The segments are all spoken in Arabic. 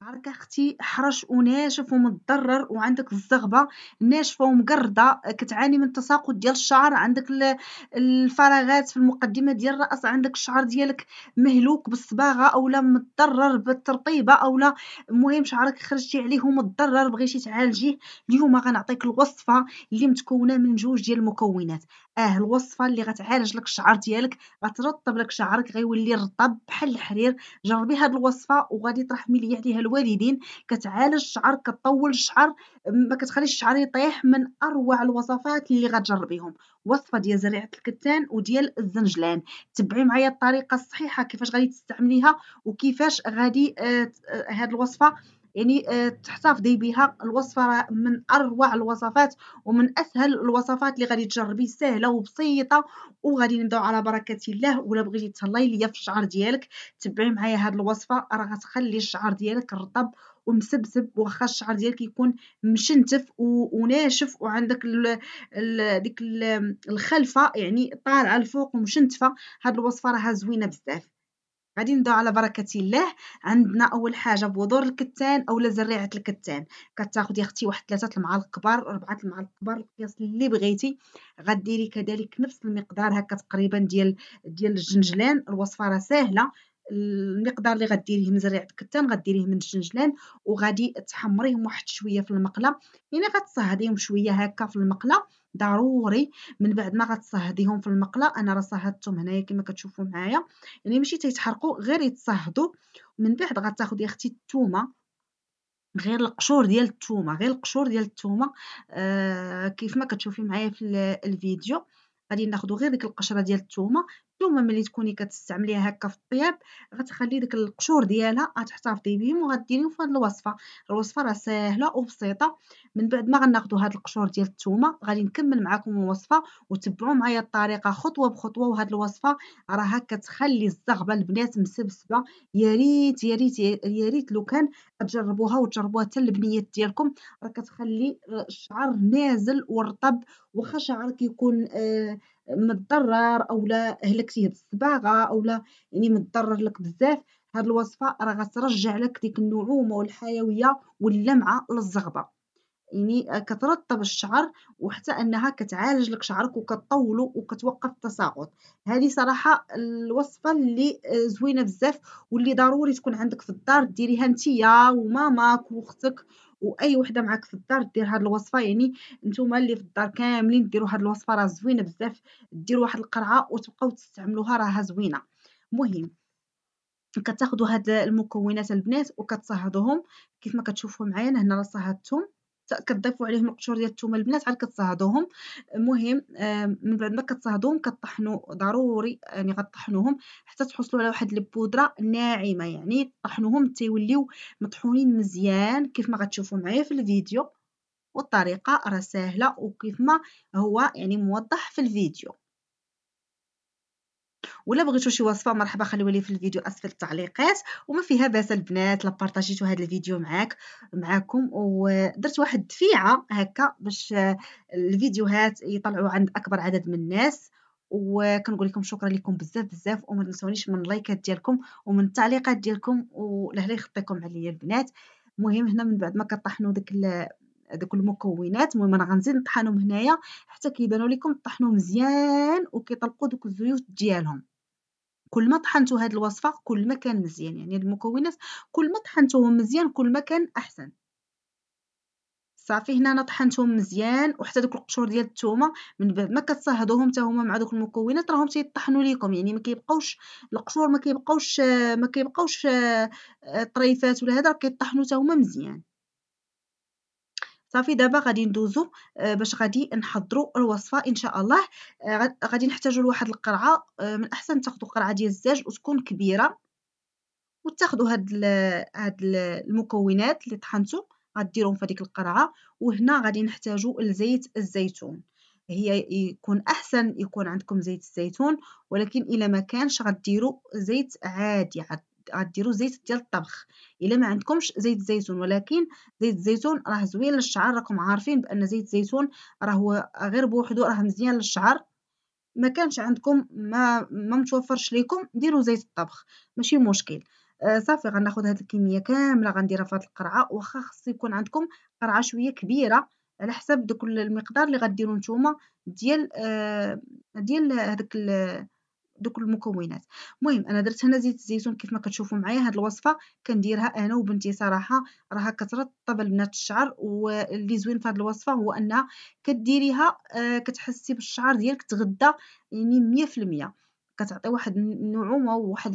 شعرك اختي حرش وناشف ومتضرر وعندك الزغبه ناشفه ومقرده كتعاني من تساقط ديال الشعر عندك الفراغات في المقدمه ديال الراس عندك الشعر ديالك مهلوك بالصباغه اولا متضرر بالترطيبه اولا المهم شعرك خرجتي عليه ومتضرر بغيتي تعالجيه اليوم غنعطيك الوصفه اللي متكونه من جوج ديال المكونات اه الوصفه اللي غتعالج لك الشعر ديالك غترطب لك شعرك غيولي رطب بحال الحرير جربي هاد الوصفه وغادي ترحمي لي عليها الوالدين كتعالج الشعر كطول الشعر ما كتخليش الشعر يطيح من اروع الوصفات اللي غتجربيهم وصفه ديال زريعه الكتان وديال الزنجلان تبعي معايا الطريقه الصحيحه كيفاش غادي تستعمليها وكيفاش غادي آه، آه، هاد الوصفه يعني آه، تحتفظي بها الوصفه من اروع الوصفات ومن اسهل الوصفات اللي غادي تجربي سهله وبسيطه وغادي نبداو على بركه الله ولا بغيتي تهلاي ليا في الشعر ديالك تبعي معايا هاد الوصفه راه غتخلي الشعر ديالك رطب ومسبسب واخا الشعر ديالك يكون مشنتف وناشف وعندك ال ال ديك الخلفه يعني طالعه الفوق ومشنتفه هاد الوصفه راها زوينه بزاف غادي نبداو على بركه الله عندنا اول حاجه بذور الكتان اولا زريعه الكتان كتاخذي يا اختي واحد ثلاثه المعالق كبار اربعه المعالق كبار القياس اللي بغيتي غديري كذلك نفس المقدار هكا تقريبا ديال ديال الجنجلان الوصفه راه ساهله المقدار اللي غديريه من زريعه الكتان غديريه من الجنجلان وغادي تحمريهم واحد شويه في المقله يعني غتصهديهم شويه هكا في المقله ضروري من بعد ما غتصهديهم في المقله انا راه صهدتهم هنايا كما كتشوفوا معايا يعني ماشي تيتحرقوا غير يتصهدوا من بعد غتاخد يا اختي الثومه غير القشور ديال الثومه غير القشور ديال الثومه آه كيف ما كتشوفي معايا في الفيديو غادي ناخذ غير ديك القشره ديال الثومه دوما ملي تكوني كتستعمليها هكا في الطياب غتخلي داك القشور ديالها غتحتفظي بهم وغديريهم في الوصفه الوصفه راه ساهله وبسيطه من بعد ما غناخذوا هاد القشور ديال الثومه غادي نكمل معكم الوصفه وتبعوا معايا الطريقه خطوه بخطوه وهاد الوصفه راها كتخلي الزغبه البنات مسبسبه يا ريت يا ريت يا ريت لو كان تجربوها وتجربوها حتى البنيات ديالكم راه كتخلي الشعر نازل ورطب وخا شعرك يكون آه متضرر او لا هلكتيه بالصباغه او لا يعني متضرر لك بزاف هاد الوصفه راه غترجع لك ديك النعومه والحيويه واللمعه للزغبه يعني كترطب الشعر وحتى انها كتعالج لك شعرك وكتطولو وكتوقف التساقط هذه صراحه الوصفه اللي زوينه بزاف واللي ضروري تكون عندك في الدار ديريها نتيا وماماك واختك واي وحده معاك في الدار دير هاد الوصفه يعني نتوما اللي في الدار كاملين ديروا هاد الوصفه راه زوينه بزاف ديروا واحد القرعه وتبقاو تستعملوها راها زوينه مهم كتاخذوا هاد المكونات البنات وكتصهدوهم كيف ما كتشوفوا معايا هنا راه صهدتهم كتضيفوا عليهم القشور ديال الثومه البنات عاد كتصهدوهم المهم آه، من بعد ما كتصهدوهم كطحنوا ضروري يعني غطحنوهم حتى تحصلوا على واحد البودره ناعمه يعني طحنوهم تيوليو مطحونين مزيان كيف ما غتشوفوا معايا في الفيديو والطريقه راه سهله وكيف ما هو يعني موضح في الفيديو ولا بغيتو شي وصفه مرحبا خليوها لي في الفيديو اسفل التعليقات وما فيها باس البنات لا بارطاجيتو هذا الفيديو معاك معاكم ودرت واحد الدفيعه هكا باش آه، الفيديوهات يطلعوا عند اكبر عدد من الناس وكنقول لكم شكرا لكم بزاف بزاف وما تنسونيش من اللايكات ديالكم ومن التعليقات ديالكم ولهلا يخطيكم عليا البنات المهم هنا من بعد ما كطحنوا داك دوك المكونات المهم انا غنزيد نطحنهم هنايا حتى كيبانوا لكم طحنوا مزيان وكيطلقوا دوك الزيوت ديالهم كل ما طحنتو هاد الوصفه كل ما كان مزيان يعني المكونات كل ما طحنتوهم مزيان كل ما كان احسن صافي هنا انا طحنتهم مزيان وحتى دوك القشور ديال الثومه من بعد ما كتصهدوهم حتى هما مع دوك المكونات راهم تيطحنوا ليكم يعني ما كيبقاوش القشور ما كيبقاوش ما كيبقاوش آه، طريفات ولا هذا كيطحنوا حتى هما مزيان صافي دابا غادي ندوزو آه، باش غادي نحضروا الوصفه ان شاء الله آه، غادي نحتاجوا لواحد القرعه آه، من الاحسن تاخذوا قرعه ديال الزاج وتكون كبيره وتاخذوا هاد هاد المكونات اللي طحنتو غديرهم في هذيك القرعه وهنا غادي نحتاجوا الزيت الزيتون هي يكون احسن يكون عندكم زيت الزيتون ولكن الا ما كانش غديروا زيت عادي غديروا زيت ديال الطبخ الا ما عندكمش زيت الزيتون ولكن زيت الزيتون راه زوين للشعر راكم عارفين بان زيت الزيتون راه غير بوحدو راه مزيان للشعر ما كانش عندكم ما ما متوفرش ليكم ديروا زيت الطبخ ماشي مشكل آه، صافي غناخذ هذه الكميه كامله غنديرها في هذه القرعه واخا خص يكون عندكم قرعه شويه كبيره على حسب دوك المقدار اللي غديروا نتوما ديال آه ديال هذاك دوك المكونات المهم انا درت هنا زيت الزيتون كيف ما كتشوفوا معايا هاد الوصفه كنديرها انا وبنتي صراحه راها كترطب البنات الشعر واللي زوين في هاد الوصفه هو انها كديريها آه، كتحسي بالشعر ديالك تغدى يعني 100% كتعطي واحد النعومه وواحد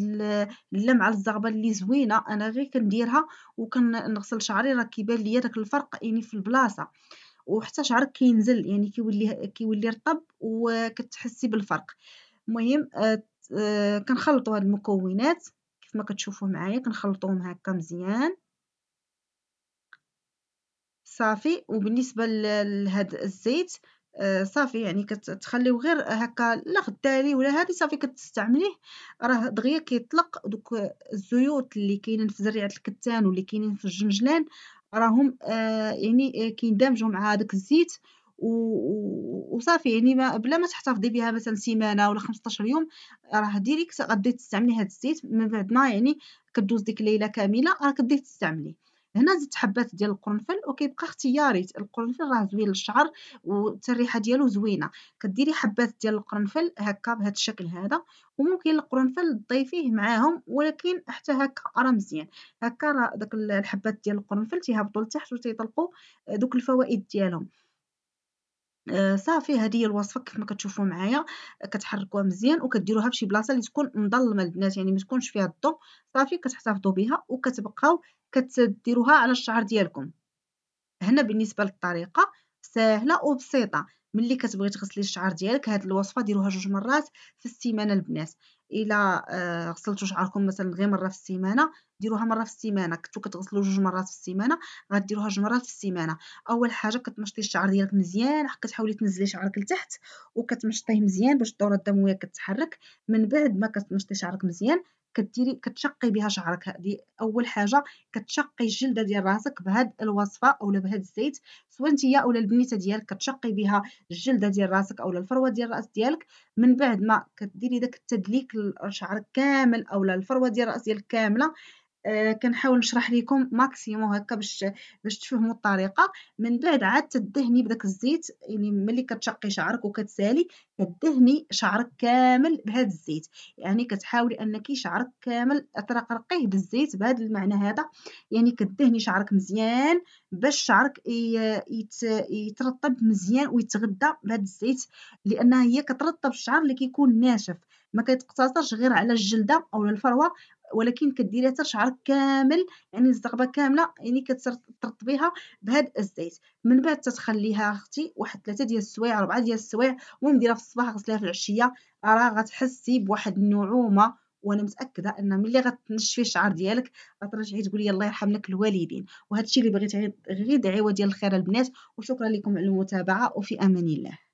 اللمعه الزغبه اللي زوينه انا غير كنديرها وكنغسل شعري راه كيبان ليا داك الفرق يعني في البلاصه وحتى شعرك كينزل يعني كيولي كيولي رطب وكتحسي بالفرق المهم آه، آه، كنخلطوا هاد المكونات كيف ما كتشوفوا معايا كنخلطوهم هكا مزيان صافي وبالنسبه لهاد الزيت آه، صافي يعني كتخليو غير هكا لا غداري ولا هادي صافي كتستعمليه راه دغيا كيطلق دوك الزيوت اللي كاينين في زريعه الكتان واللي كاينين في الجنجلان راهم يعني كيندمجوا مع هذاك الزيت وصافي يعني ما بلا ما تحتفظي بها مثلا سيمانه ولا 15 يوم راه ديريكت غادي تستعملي هذا الزيت من بعد ما يعني كدوز ديك الليله كامله راه كديري تستعمليه هنا زدت حبات ديال القرنفل وكيبقى اختياري القرنفل راه زوين للشعر والريحه ديالو زوينه كديري حبات ديال القرنفل هكا بهذا الشكل هذا وممكن القرنفل تضيفيه معاهم ولكن حتى هكا راه مزيان هكا راه داك الحبات ديال القرنفل تيهبطوا لتحت وتيطلقوا آه، دوك الفوائد ديالهم آه، صافي هذه هي الوصفه كيف ما كتشوفوا معايا كتحركوها مزيان وكديروها فشي بلاصه اللي تكون مظلمه البنات يعني ما تكونش فيها الضوء صافي كتحتفظوا بها وكتبقاو كتديروها على الشعر ديالكم هنا بالنسبه للطريقه سهله وبسيطه ملي كتبغي تغسلي الشعر ديالك هاد الوصفه ديروها جوج مرات في السيمانه البنات الا آه، غسلتوا شعركم مثلا غير مره في السيمانه ديروها مره في السيمانه كنتو كتغسلوا جوج مرات في السيمانه غديروها جوج مرات في السيمانه اول حاجه كتمشطي الشعر ديالك مزيان كتحاولي تنزلي شعرك لتحت وكتمشطيه مزيان باش الدوره الدمويه كتحرك من بعد ما كتمشطي شعرك مزيان كديري كتشقي بها شعرك هذه اول حاجه كتشقي الجلده ديال راسك بهاد الوصفه اولا بهاد الزيت سواء نتيا اولا البنيته ديالك كتشقي بها الجلده ديال راسك اولا الفروه ديال الراس ديالك من بعد ما كديري داك التدليك لشعرك كامل اولا الفروه ديال الراس ديالك كامله آه، كنحاول نشرح لكم ماكسيموم هكا باش باش تفهموا الطريقه من بعد عاد تدهني بداك الزيت يعني ملي كتشقي شعرك وكتسالي كدهني شعرك كامل بهذا الزيت يعني كتحاولي انك شعرك كامل ترقرقيه بالزيت بهذا المعنى هذا يعني كدهني شعرك مزيان باش شعرك يترطب مزيان ويتغذى بهذا الزيت لانها هي كترطب الشعر اللي كيكون ناشف ما كيتقتصرش غير على الجلده او الفروه ولكن كديريها حتى شعرك كامل يعني الزغبه كامله يعني كترطبيها بهاد الزيت من بعد تتخليها اختي واحد ثلاثه ديال السوايع ربعه ديال السوايع المهم ديرها في الصباح غسليها في العشيه راه غتحسي بواحد النعومه وانا متاكده ان ملي غتنشفي الشعر ديالك غترجعي تقولي الله يرحم لك الوالدين وهذا الشيء اللي بغيت غير دعوه ديال الخير البنات وشكرا لكم على المتابعه وفي امان الله